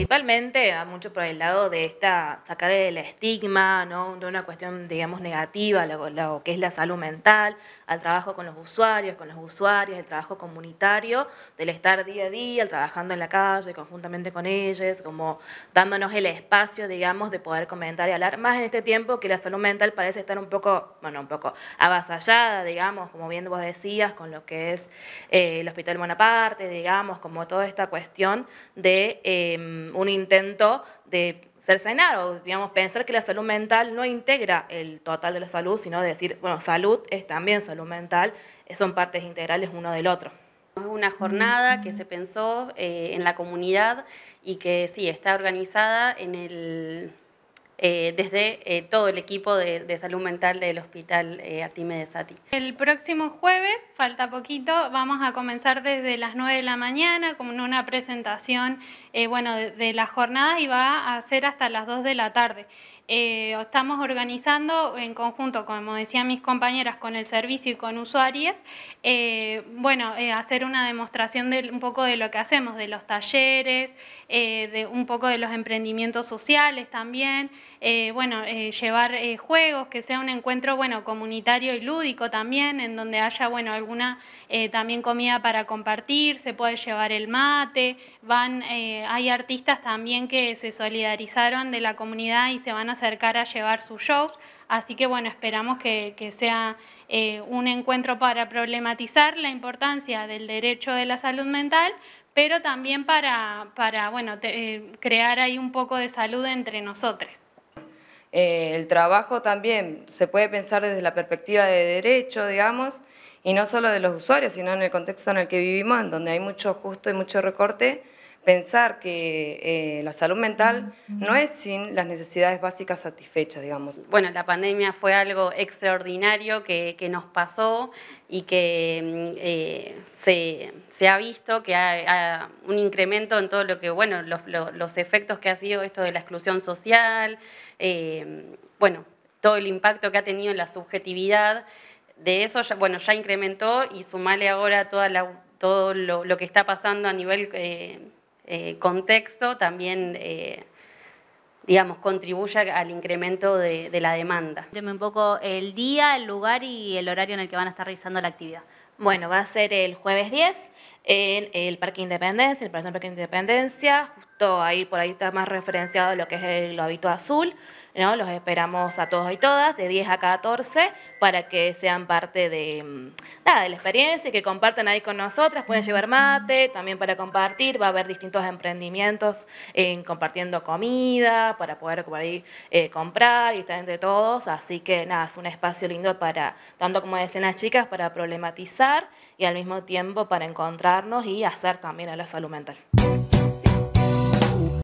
Principalmente mucho por el lado de esta, sacar el estigma, ¿no? de una cuestión, digamos, negativa, lo, que es la salud mental, al trabajo con los usuarios, con los usuarias, el trabajo comunitario, del estar día a día, trabajando en la calle, conjuntamente con ellos, como dándonos el espacio, digamos, de poder comentar y hablar más en este tiempo que la salud mental parece estar un poco, bueno, un poco avasallada, digamos, como bien vos decías, con lo que es eh, el Hospital Bonaparte, digamos, como toda esta cuestión de... Em, un intento de cercenar o digamos, pensar que la salud mental no integra el total de la salud, sino decir, bueno, salud es también salud mental, eh, son partes integrales uno del otro. Es una jornada que se pensó eh, en la comunidad y que sí, está organizada en el eh, desde eh, todo el equipo de, salud mental del Hospital eh, de Sati. El próximo jueves, falta poquito, vamos a comenzar desde las 9 de la mañana con una presentación eh, bueno, de, de las jornadas y va a ser hasta las 2 de la tarde. Eh, estamos organizando en conjunto, como decían mis compañeras, con el servicio y con usuarios, eh, bueno, eh, hacer una demostración de un poco de lo que hacemos, de los talleres, de un poco de los emprendimientos sociales también, bueno, llevar juegos, que sea un encuentro, bueno, comunitario y lúdico también, en donde haya, bueno, alguna también comida para compartir, se puede llevar el mate, van, hay artistas también que se solidarizaron de la comunidad y se van a acercar a llevar sus shows. Así que bueno, esperamos que, sea eh, un encuentro para problematizar la importancia del derecho de la salud mental, pero también para, para bueno, eh, crear ahí un poco de salud entre nosotros. Eh, el trabajo también se puede pensar desde la perspectiva de derecho, digamos, y no solo de los usuarios, sino en el contexto en el que vivimos, en donde hay mucho justo y mucho recorte pensar que eh, la salud mental no es sin las necesidades básicas satisfechas, digamos. Bueno, la pandemia fue algo extraordinario que, nos pasó y que mm, eh, se, ha visto que hay, un incremento en todo lo que, bueno, los, los, efectos que ha sido esto de la exclusión social, eh, bueno, todo el impacto que ha tenido en la subjetividad. De eso, ya, bueno, ya incrementó y sumale ahora toda la, todo lo, lo que está pasando a nivel eh, contexto también, eh, digamos, contribuye al incremento de, la demanda. Dime un poco el día, el lugar y el horario en el que van a estar realizando la actividad. Bueno, va a ser el jueves 10 en el Parque Independencia, el Parque Independencia, justo ahí por ahí está más referenciado lo que es el, hábito azul. ¿no? Los esperamos a todos y todas, de 10 a 14, para que sean parte de, mm, de la experiencia y que compartan ahí con nosotras. Pueden llevar mate también para compartir. Va a haber distintos emprendimientos en compartiendo comida para poder eh, comprar y estar entre todos. Así que nada, es un espacio lindo para, tanto como decenas las chicas, para problematizar y al mismo tiempo para encontrarnos y hacer también a la salud mental.